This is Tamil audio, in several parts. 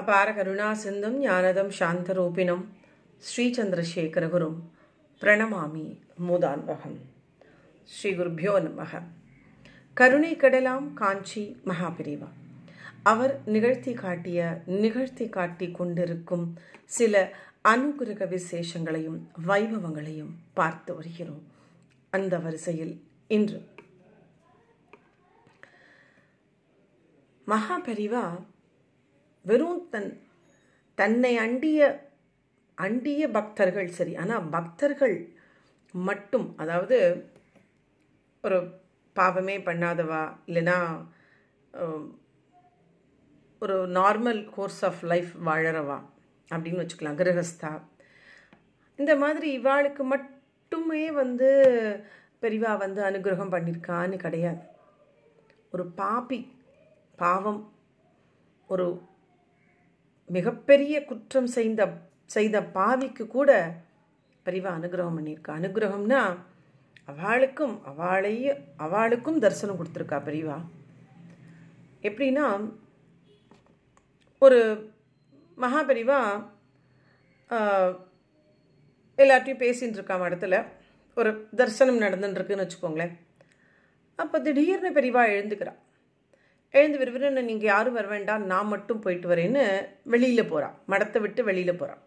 அபார கருணா சிந்தும் ஞானதம் சாந்தரூபினம் ஸ்ரீச்சந்திரசேகரகுரும் பிரணமாமி மூதான்பகம் ஸ்ரீ குருபியோ நமக கருணை கடலாம் காஞ்சி மகாபிரிவா அவர் நிகழ்த்தி காட்டிய நிகழ்த்தி காட்டி கொண்டிருக்கும் சில அனுகிரக விசேஷங்களையும் வைபவங்களையும் பார்த்து வருகிறோம் அந்த வரிசையில் இன்று மகாபெரிவா வெறும் தன் தன்னை அண்டிய அண்டிய பக்தர்கள் சரி ஆனால் பக்தர்கள் மட்டும் அதாவது ஒரு பாவமே பண்ணாதவா இல்லைன்னா ஒரு நார்மல் கோர்ஸ் ஆஃப் லைஃப் வாழறவா அப்படின்னு வச்சுக்கலாம் கிரகஸ்தா இந்த மாதிரி இவாளுக்கு மட்டுமே வந்து பெரிவா வந்து அனுகிரகம் பண்ணியிருக்கான்னு கிடையாது ஒரு பாப்பி பாவம் ஒரு மிகப்பெரிய குற்றம் செய்த செய்த பாவிக்கு கூட பரிவா அனுகிரகம் பண்ணியிருக்கா அனுகிரகம்னா அவளுக்கும் அவளையும் அவளுக்கும் தரிசனம் கொடுத்துருக்கா பரிவா எப்படின்னா ஒரு மகாபரிவா எல்லாத்தையும் பேசின்னு இருக்காம இடத்துல ஒரு தரிசனம் நடந்துட்டுருக்குன்னு வச்சுக்கோங்களேன் அப்போ திடீர்னு பெரிவா எழுந்துக்கிறாள் எழுந்து விறுவிறுன்னு நீங்கள் யாரும் வர வேண்டாம் நான் மட்டும் போயிட்டு வரேன்னு வெளியில் போகிறான் மடத்தை விட்டு வெளியில் போகிறான்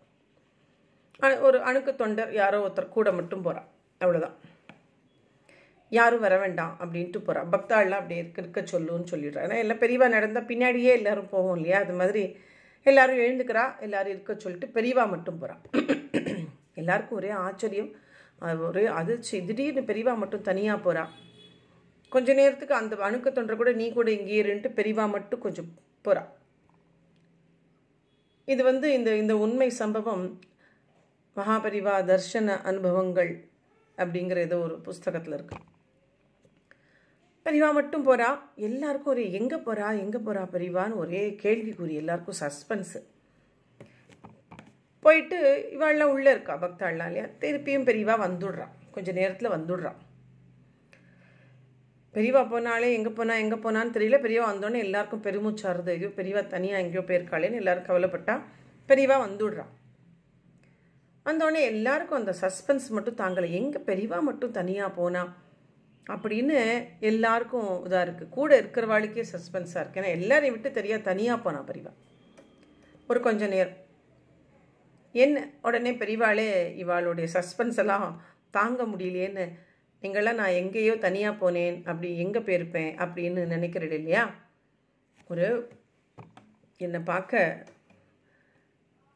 ஒரு அணுக்கு தொண்டர் யாரோ ஒருத்தர் கூட மட்டும் போகிறான் அவ்வளோதான் யாரும் வர வேண்டாம் அப்படின்ட்டு போகிறான் பக்தாள்லாம் அப்படி இருக்க இருக்க சொல்லுன்னு சொல்லிடுறான் ஏன்னா எல்லாம் பெரியவா நடந்தால் பின்னாடியே எல்லோரும் போவோம் இல்லையா அது மாதிரி எல்லோரும் எழுந்துக்கிறா எல்லோரும் இருக்க சொல்லிட்டு பெரியவா மட்டும் போகிறான் எல்லாருக்கும் ஒரே ஆச்சரியம் ஒரே அதிர்ச்சி திடீர்னு பெரியவா மட்டும் தனியாக போகிறான் கொஞ்ச நேரத்துக்கு அந்த அணுக்க தொண்டரை கூட நீ கூட இங்கே இருன்ட்டு பெரிவா மட்டும் கொஞ்சம் போறா இது வந்து இந்த இந்த உண்மை சம்பவம் மகாபரிவா தர்ஷன அனுபவங்கள் அப்படிங்கிற ஏதோ ஒரு புஸ்தகத்தில் இருக்கு பெரிவா மட்டும் போறா எல்லாருக்கும் ஒரு எங்கே போகிறா எங்கே போகிறா பெரிவான்னு ஒரே கேள்விக்குறி எல்லாருக்கும் சஸ்பென்ஸு போயிட்டு இவாள்லாம் உள்ளே இருக்கா பக்தாள்லாம் இல்லையா திருப்பியும் பெரியவா வந்துடுறான் கொஞ்சம் நேரத்தில் வந்துடுறான் பெரியவா போனாலே எங்கே போனால் எங்கே போனான்னு தெரியல பெரியவா வந்தோடனே எல்லாருக்கும் பெருமூச்சாருது ஐயோ பெரியவா தனியாக எங்கேயோ போயிருக்காளேன்னு எல்லாரும் கவலைப்பட்டா பெரியவா வந்துடுறான் வந்தோடனே எல்லாருக்கும் அந்த சஸ்பென்ஸ் மட்டும் தாங்கலை எங்கே பெரியவா மட்டும் தனியாக போனா அப்படின்னு எல்லாருக்கும் இதாக இருக்குது கூட இருக்கிற வாழ்க்கையே சஸ்பென்ஸாக இருக்குது ஏன்னா எல்லாரையும் விட்டு தெரியாது தனியாக போனா பெரியவா ஒரு கொஞ்ச நேரம் என்ன உடனே பெரியவாளே இவாளுடைய சஸ்பென்ஸ் எல்லாம் தாங்க முடியலையேன்னு நீங்களாம் நான் எங்கேயோ தனியாக போனேன் அப்படி எங்கே போயிருப்பேன் அப்படின்னு நினைக்கிறது இல்லையா ஒரு என்னை பார்க்க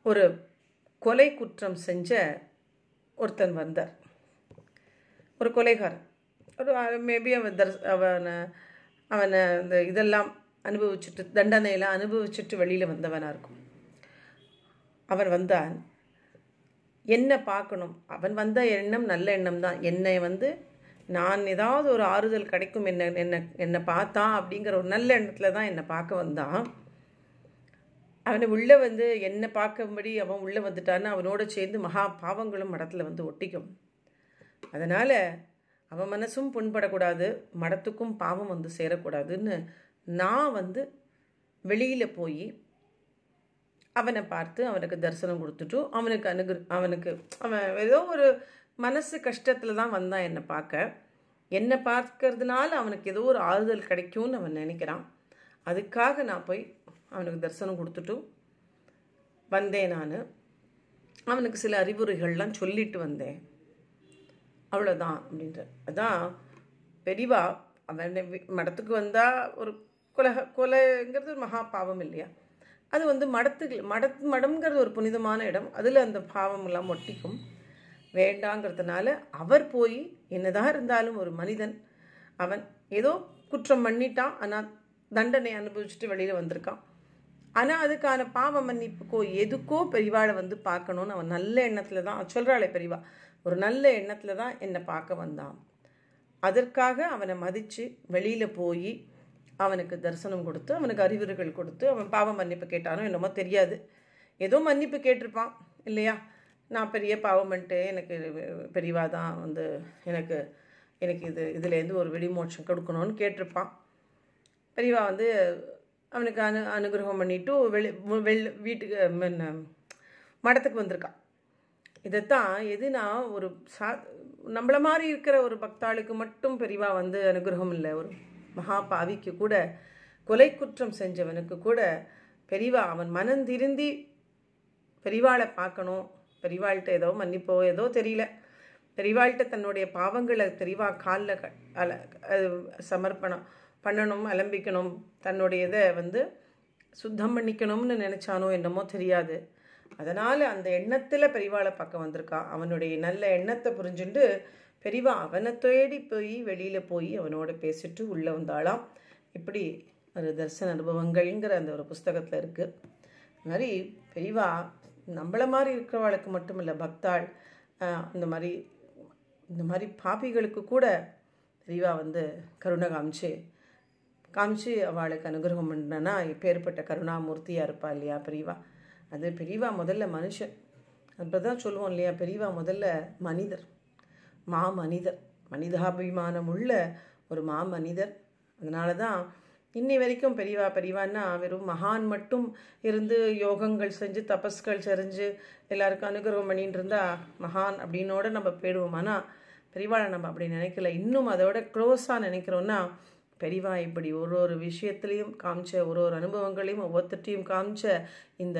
ஒரு கொலை குற்றம் செஞ்ச ஒருத்தன் வந்தார் ஒரு கொலைகாரன் ஒரு மேபி அவன் தர் அவனை அவனை இந்த இதெல்லாம் அனுபவிச்சுட்டு தண்டனையெல்லாம் அனுபவிச்சுட்டு வெளியில் வந்தவனாக இருக்கும் அவன் வந்தான் என்ன பார்க்கணும் அவன் வந்த எண்ணம் நல்ல எண்ணம் தான் என்னை வந்து நான் ஏதாவது ஒரு ஆறுதல் கிடைக்கும் என்ன என்ன என்னை பார்த்தான் அப்படிங்கிற ஒரு நல்ல எண்ணத்தில் தான் என்னை பார்க்க வந்தான் அவனை உள்ளே வந்து என்னை பார்க்கும்படி அவன் உள்ளே வந்துட்டான்னு அவனோட சேர்ந்து மகா பாவங்களும் மடத்தில் வந்து ஒட்டிக்கும் அதனால் அவன் மனசும் புண்படக்கூடாது மடத்துக்கும் பாவம் வந்து சேரக்கூடாதுன்னு நான் வந்து வெளியில் போய் அவனை பார்த்து அவனுக்கு தரிசனம் கொடுத்துட்டும் அவனுக்கு அனுகு அவனுக்கு அவன் ஏதோ ஒரு மனசு கஷ்டத்தில் தான் வந்தான் என்னை பார்க்க என்னை பார்க்கறதுனால அவனுக்கு ஏதோ ஒரு ஆறுதல் கிடைக்கும்னு அவன் நினைக்கிறான் அதுக்காக நான் போய் அவனுக்கு தரிசனம் கொடுத்துட்டும் வந்தேன் நான் அவனுக்கு சில அறிவுரைகள்லாம் சொல்லிட்டு வந்தேன் அவ்வளோதான் அப்படின்ற அதான் பெரிவா அவன் மடத்துக்கு வந்தால் ஒரு குலக கொலைங்கிறது ஒரு மகா பாவம் இல்லையா அது வந்து மடத்துக்கு மட மடம்ங்கிறது ஒரு புனிதமான இடம் அதில் அந்த பாவமெல்லாம் ஒட்டிக்கும் வேண்டாங்கிறதுனால அவர் போய் என்னதான் இருந்தாலும் ஒரு மனிதன் அவன் ஏதோ குற்றம் பண்ணிட்டான் ஆனால் தண்டனை அனுபவிச்சுட்டு வெளியில் வந்திருக்கான் ஆனால் அதுக்கான பாவ மன்னிப்புக்கோ எதுக்கோ பெரிவாளை வந்து பார்க்கணும்னு அவன் நல்ல எண்ணத்தில் தான் சொல்கிறாளே பெரிவா ஒரு நல்ல எண்ணத்தில் தான் என்னை பார்க்க வந்தான் அதற்காக அவனை மதித்து வெளியில் போய் அவனுக்கு தரிசனம் கொடுத்து அவனுக்கு அறிவுரைகள் கொடுத்து அவன் பாவ மன்னிப்பு கேட்டானோ என்னமோ தெரியாது ஏதோ மன்னிப்பு கேட்டிருப்பான் இல்லையா நான் பெரிய பாவம்ன்ட்டு எனக்கு பெரியவா தான் வந்து எனக்கு எனக்கு இது இதுலேருந்து ஒரு வெடிமோட்சம் கொடுக்கணும்னு கேட்டிருப்பான் பெரியவா வந்து அவனுக்கு அனு அனுகிரகம் பண்ணிவிட்டு வெளி வெள் வீட்டுக்கு மடத்துக்கு வந்திருக்கான் இதைத்தான் எதுனா ஒரு சா நம்மள மாதிரி இருக்கிற ஒரு பக்தாளுக்கு மட்டும் பெரியவா வந்து அனுகிரகம் இல்லை ஒரு மகா பாவிக்கு கூட கொலை குற்றம் செஞ்சவனுக்கு கூட பெரியவா அவன் மனம் திருந்தி பெரிவாளை பார்க்கணும் பெரிவாள்கிட்ட ஏதோ மன்னிப்போ ஏதோ தெரியல பெரிவாள்கிட்ட தன்னுடைய பாவங்களை தெரிவா காலில் அல சமர்ப்பணம் பண்ணணும் அலம்பிக்கணும் தன்னுடைய இதை வந்து சுத்தம் பண்ணிக்கணும்னு நினச்சானோ என்னமோ தெரியாது அதனால் அந்த எண்ணத்தில் பெரிவாளை பக்கம் வந்திருக்கா அவனுடைய நல்ல எண்ணத்தை புரிஞ்சுண்டு பெரிவா அவனை தேடி போய் வெளியில் போய் அவனோட பேசிட்டு உள்ளே வந்தாளாம் இப்படி ஒரு தர்சன அனுபவங்கள்ங்கிற அந்த ஒரு புஸ்தகத்தில் இருக்குது அது மாதிரி பெரிவா நம்மளை மாதிரி இருக்கிறவளுக்கு மட்டும் இல்லை பக்தாள் இந்த மாதிரி இந்த மாதிரி பாப்பிகளுக்கு கூட ரீவா வந்து கருணை காமிச்சு காமிச்சு அவளுக்கு அனுகிரகம் பண்ணனா இப்பேற்பட்ட கருணாமூர்த்தியாக இருப்பா இல்லையா பெரியவா அது பெரியவா முதல்ல மனுஷன் அப்போ தான் சொல்லுவோம் இல்லையா பெரியவா முதல்ல மனிதர் மா மனிதர் மனிதாபிமானம் உள்ள ஒரு மா மனிதர் அதனால தான் இன்னி வரைக்கும் பெரியவா பெரியவான்னா வெறும் மகான் மட்டும் இருந்து யோகங்கள் செஞ்சு தபஸ்கள் செறிஞ்சு எல்லாருக்கும் அனுகிரகம் பண்ணின்னு இருந்தா மகான் அப்படின்னோட நம்ம போயிடுவோம் ஆனால் பெரியவாளை நம்ம அப்படி நினைக்கல இன்னும் அதோட க்ளோஸாக நினைக்கிறோன்னா பெரிவா இப்படி ஒரு ஒரு விஷயத்துலேயும் காமிச்ச ஒரு ஒரு அனுபவங்களையும் ஒவ்வொருத்தையும் காமிச்ச இந்த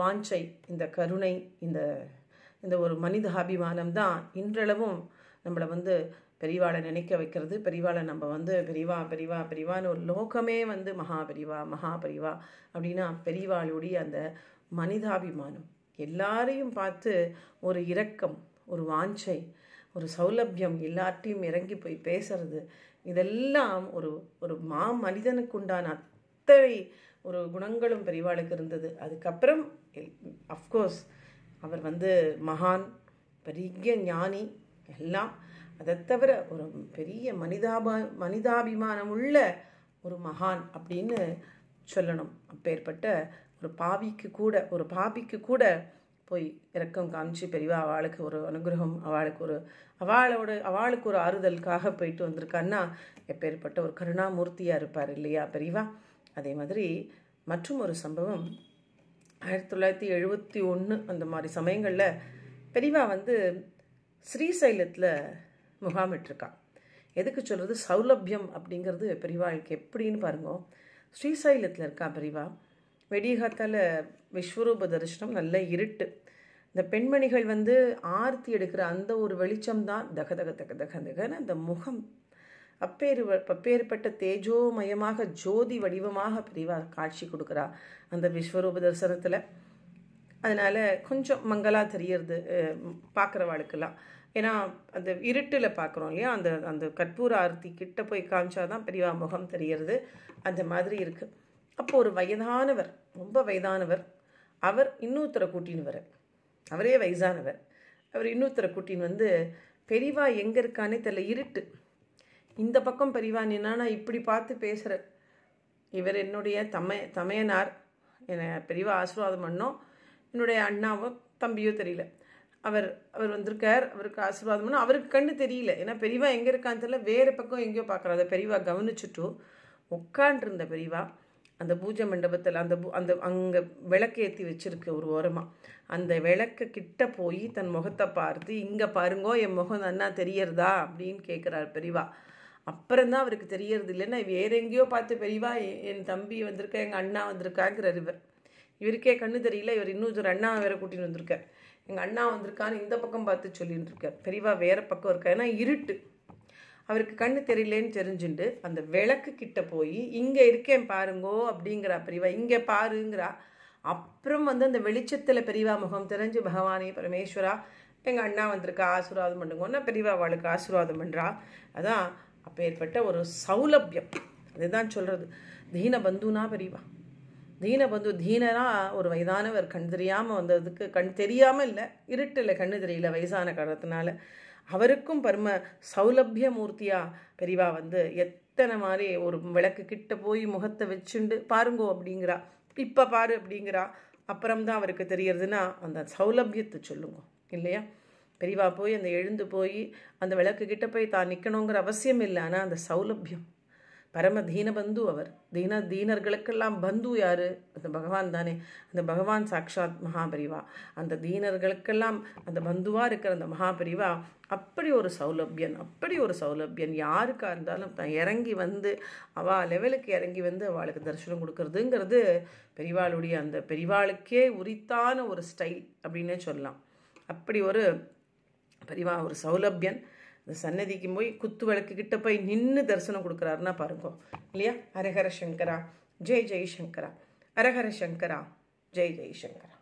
வாஞ்சை இந்த கருணை இந்த இந்த ஒரு மனித அபிமானம் தான் இன்றளவும் நம்மளை வந்து பெரிவாளை நினைக்க வைக்கிறது பெரிவாளை நம்ம வந்து பெரிவா பெரிவா பெரிவான்னு ஒரு லோகமே வந்து மகா பெரிவா மகா பெரிவா அப்படின்னா பெரிவாளுடைய அந்த மனிதாபிமானம் எல்லாரையும் பார்த்து ஒரு இரக்கம் ஒரு வாஞ்சை ஒரு சௌலபியம் எல்லாத்தையும் இறங்கி போய் பேசுறது இதெல்லாம் ஒரு ஒரு மா மனிதனுக்கு உண்டான அத்தனை ஒரு குணங்களும் பெரிவாளுக்கு இருந்தது அதுக்கப்புறம் அஃப்கோர்ஸ் அவர் வந்து மகான் பெரிய ஞானி எல்லாம் அதை தவிர ஒரு பெரிய மனிதாபா மனிதாபிமானம் உள்ள ஒரு மகான் அப்படின்னு சொல்லணும் அப்பேற்பட்ட ஒரு பாவிக்கு கூட ஒரு பாபிக்கு கூட போய் இறக்கம் காமிச்சு பெரியவா அவளுக்கு ஒரு அனுகிரகம் அவளுக்கு ஒரு அவளோட அவளுக்கு ஒரு ஆறுதலுக்காக போயிட்டு வந்திருக்கான்னா எப்பேற்பட்ட ஒரு கருணாமூர்த்தியாக இருப்பார் இல்லையா பெரியவா அதே மாதிரி மற்றும் ஒரு சம்பவம் ஆயிரத்தி தொள்ளாயிரத்தி எழுபத்தி ஒன்று அந்த மாதிரி சமயங்களில் பெரியவா வந்து ஸ்ரீசைலத்தில் முகாமிட்டிருக்கான் எதுக்கு சொல்வது சௌலபியம் அப்படிங்கிறது பெரியவாளுக்கு எப்படின்னு பாருங்க ஸ்ரீசைலத்தில் இருக்கான் பெரியவா வெடிகாத்தால் விஸ்வரூப தரிசனம் நல்ல இருட்டு இந்த பெண்மணிகள் வந்து ஆர்த்தி எடுக்கிற அந்த ஒரு வெளிச்சம்தான் தக தக தக தக தகன அந்த முகம் அப்பேறு அப்பேற்பட்ட தேஜோமயமாக ஜோதி வடிவமாக பெரியவா காட்சி கொடுக்குறா அந்த விஸ்வரூப தரிசனத்தில் அதனால் கொஞ்சம் மங்களாக தெரியறது பார்க்குறவாளுக்கெல்லாம் ஏன்னா அந்த இருட்டில் பார்க்குறோம் இல்லையா அந்த அந்த கற்பூர ஆர்த்தி கிட்ட போய் காமிச்சாதான் பெரியவா முகம் தெரியறது அந்த மாதிரி இருக்குது அப்போ ஒரு வயதானவர் ரொம்ப வயதானவர் அவர் இன்னொருத்தரை கூட்டின்னு வர அவரே வயசானவர் அவர் இன்னொருத்தரை கூட்டின்னு வந்து பெரியவா எங்கே இருக்கானே தெரியல இருட்டு இந்த பக்கம் பெரியவா நான் இப்படி பார்த்து பேசுகிற இவர் என்னுடைய தமைய தமையனார் என்னை பெரியவா ஆசீர்வாதம் பண்ணோம் என்னுடைய அண்ணாவோ தம்பியோ தெரியல அவர் அவர் வந்திருக்கார் அவருக்கு ஆசீர்வாதம்னு அவருக்கு கண்ணு தெரியல ஏன்னா பெரியவா எங்கே இருக்கான்னு தெரியல வேறு பக்கம் எங்கேயோ பார்க்குறோம் அதை பெரியவா கவனிச்சுட்டு உட்காண்டிருந்த பெரியவா அந்த பூஜை மண்டபத்தில் அந்த அந்த அங்கே விளக்கு ஏற்றி வச்சுருக்கு ஒரு ஓரமாக அந்த விளக்கை கிட்ட போய் தன் முகத்தை பார்த்து இங்கே பாருங்கோ என் முகம் நன்னா தெரியறதா அப்படின்னு கேட்குறார் பெரியவா அப்புறம்தான் அவருக்கு தெரியறது இல்லைன்னா வேறு எங்கேயோ பார்த்து பெரியவா என் தம்பி வந்திருக்கா எங்கள் அண்ணா வந்திருக்காங்கிறார் இவர் இவருக்கே கண்ணு தெரியல இவர் இன்னும் ஒரு அண்ணா வேற கூட்டின்னு வந்திருக்கார் எங்கள் அண்ணா வந்திருக்கான்னு இந்த பக்கம் பார்த்து சொல்லிட்டு இருக்கார் தெரிவா வேறு பக்கம் இருக்கா ஏன்னா இருட்டு அவருக்கு கண்ணு தெரியலேன்னு தெரிஞ்சுண்டு அந்த விளக்கு கிட்ட போய் இங்கே இருக்கேன் பாருங்கோ அப்படிங்கிறா பெரியவா இங்கே பாருங்கிறா அப்புறம் வந்து அந்த வெளிச்சத்தில் பெரியவா முகம் தெரிஞ்சு பகவானே பரமேஸ்வரா எங்கள் அண்ணா வந்திருக்கா ஆசீர்வாதம் பண்ணுங்கன்னா பெரியவா அவளுக்கு ஆசீர்வாதம் பண்ணுறா அதான் அப்பேற்பட்ட ஒரு சௌலபியம் அதுதான் சொல்கிறது தீன பந்துனா பெரியவா தீனபந்து தீனராக ஒரு வயதானவர் கண் தெரியாமல் வந்ததுக்கு கண் தெரியாமல் இல்லை இருட்டில் கண்ணு தெரியல வயசான காரணத்தினால அவருக்கும் பரம சௌலபிய மூர்த்தியாக பெரிவா வந்து எத்தனை மாதிரி ஒரு விளக்கு கிட்ட போய் முகத்தை வச்சுண்டு பாருங்கோ அப்படிங்கிறா இப்போ பாரு அப்படிங்கிறா அப்புறம்தான் அவருக்கு தெரியறதுன்னா அந்த சௌலபியத்தை சொல்லுங்க இல்லையா பெரிவா போய் அந்த எழுந்து போய் அந்த விளக்கு கிட்ட போய் தான் நிற்கணுங்கிற அவசியம் இல்லை ஆனால் அந்த சௌலபியம் பரம தீனபந்து அவர் தீன தீனர்களுக்கெல்லாம் பந்து யார் அந்த பகவான் தானே அந்த பகவான் சாக்ஷாத் மகாபரிவா அந்த தீனர்களுக்கெல்லாம் அந்த பந்துவாக இருக்கிற அந்த மகாபரிவா அப்படி ஒரு சௌலபியன் அப்படி ஒரு சௌலபியன் யாருக்காக இருந்தாலும் தான் இறங்கி வந்து அவா லெவலுக்கு இறங்கி வந்து அவளுக்கு தரிசனம் கொடுக்கறதுங்கிறது பெரிவாளுடைய அந்த பெரிவாளுக்கே உரித்தான ஒரு ஸ்டைல் அப்படின்னே சொல்லலாம் அப்படி ஒரு பெரிவா ஒரு சௌலபியன் அந்த சன்னதிக்கு போய் குத்து விளக்குக்கிட்ட போய் நின்று தரிசனம் கொடுக்குறாருன்னா பாருங்க இல்லையா ஹரஹர சங்கரா ஜெய் ஜெய் சங்கரா ஹரஹர சங்கரா ஜெய் ஜெய் சங்கரா